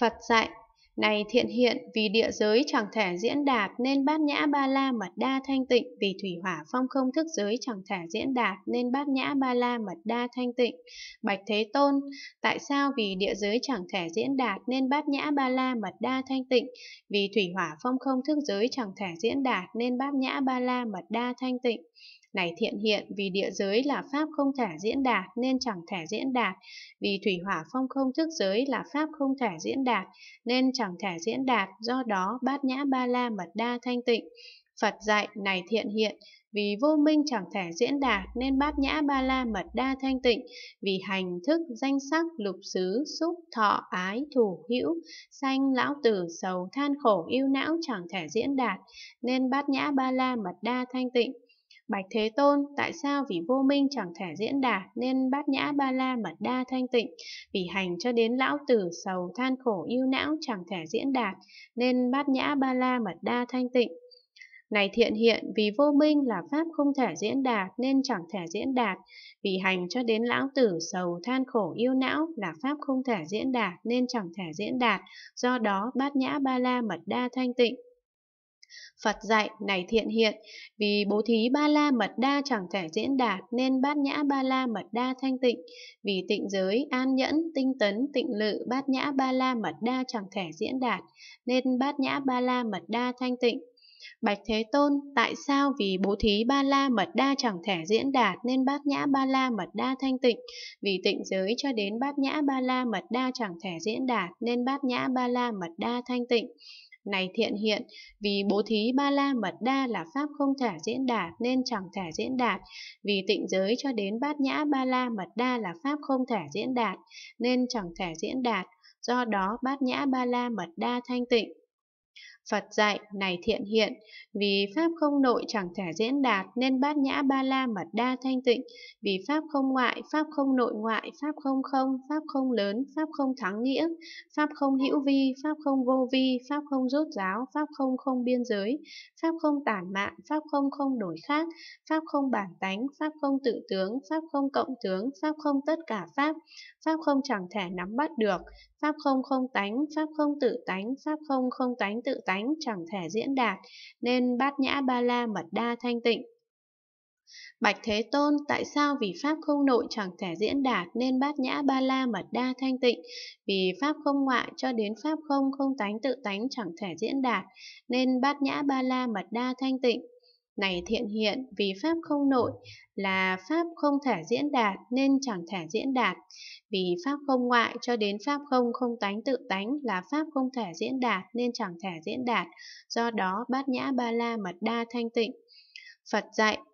Phật dạy, này thiện hiện vì địa giới chẳng thể diễn đạt nên bát nhã ba la mật đa thanh tịnh, vì thủy hỏa phong không thức giới chẳng thể diễn đạt nên bát nhã ba la mật đa thanh tịnh. Bạch Thế Tôn, tại sao vì địa giới chẳng thể diễn đạt nên bát nhã ba la mật đa thanh tịnh, vì thủy hỏa phong không thức giới chẳng thể diễn đạt nên bát nhã ba la mật đa thanh tịnh? Này thiện hiện, vì địa giới là pháp không thể diễn đạt nên chẳng thể diễn đạt, vì thủy hỏa phong không thức giới là pháp không thể diễn đạt nên chẳng thể diễn đạt, do đó bát nhã ba la mật đa thanh tịnh. Phật dạy, này thiện hiện, vì vô minh chẳng thể diễn đạt nên bát nhã ba la mật đa thanh tịnh, vì hành thức danh sắc lục xứ xúc thọ ái thủ hữu, sanh lão tử sầu than khổ yêu não chẳng thể diễn đạt nên bát nhã ba la mật đa thanh tịnh. Bạch Thế Tôn, tại sao vì vô minh chẳng thể diễn đạt nên bát nhã ba la mật đa thanh tịnh, vì hành cho đến lão tử sầu than khổ yêu não chẳng thể diễn đạt nên bát nhã ba la mật đa thanh tịnh. Này thiện hiện, vì vô minh là pháp không thể diễn đạt nên chẳng thể diễn đạt, vì hành cho đến lão tử sầu than khổ yêu não là pháp không thể diễn đạt nên chẳng thể diễn đạt, do đó bát nhã ba la mật đa thanh tịnh. Phật dạy này thiện hiện, vì bố thí ba la mật đa chẳng thể diễn đạt nên bát nhã ba la mật đa thanh tịnh, vì tịnh giới an nhẫn tinh tấn tịnh lự bát nhã ba la mật đa chẳng thể diễn đạt nên bát nhã ba la mật đa thanh tịnh. Bạch Thế Tôn, tại sao vì bố thí ba la mật đa chẳng thể diễn đạt nên bát nhã ba la mật đa thanh tịnh, vì tịnh giới cho đến bát nhã ba la mật đa chẳng thể diễn đạt nên bát nhã ba la mật đa thanh tịnh này thiện hiện, vì bố thí ba la mật đa là pháp không thể diễn đạt nên chẳng thể diễn đạt, vì tịnh giới cho đến bát nhã ba la mật đa là pháp không thể diễn đạt nên chẳng thể diễn đạt, do đó bát nhã ba la mật đa thanh tịnh. Phật dạy, này thiện hiện, vì pháp không nội chẳng thể diễn đạt nên bát nhã ba la mật đa thanh tịnh, vì pháp không ngoại, pháp không nội ngoại, pháp không không, pháp không lớn, pháp không thắng nghĩa, pháp không hữu vi, pháp không vô vi, pháp không rốt giáo, pháp không không biên giới, pháp không tản mạn, pháp không không đổi khác, pháp không bản tánh, pháp không tự tướng, pháp không cộng tướng, pháp không tất cả pháp, pháp không chẳng thể nắm bắt được, pháp không không tánh, pháp không tự tánh, pháp không không tánh tự tánh tánh chẳng thể diễn đạt, nên bát nhã ba la mật đa thanh tịnh. Bạch Thế Tôn, tại sao vì Pháp không nội chẳng thể diễn đạt nên bát nhã ba la mật đa thanh tịnh, vì Pháp không ngoại cho đến Pháp không không tánh tự tánh chẳng thể diễn đạt nên bát nhã ba la mật đa thanh tịnh? này thiện hiện vì pháp không nội là pháp không thể diễn đạt nên chẳng thể diễn đạt vì pháp không ngoại cho đến pháp không không tánh tự tánh là pháp không thể diễn đạt nên chẳng thể diễn đạt do đó bát nhã ba la mật đa thanh tịnh Phật dạy